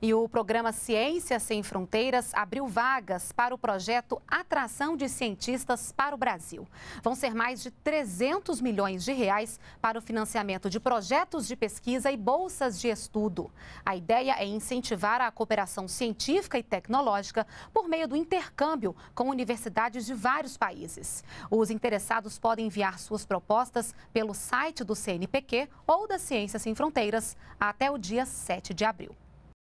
E o programa Ciência Sem Fronteiras abriu vagas para o projeto Atração de Cientistas para o Brasil. Vão ser mais de 300 milhões de reais para o financiamento de projetos de pesquisa e bolsas de estudo. A ideia é incentivar a cooperação científica e tecnológica por meio do intercâmbio com universidades de vários países. Os interessados podem enviar suas propostas pelo site do CNPq ou da Ciência Sem Fronteiras até o dia 7 de abril.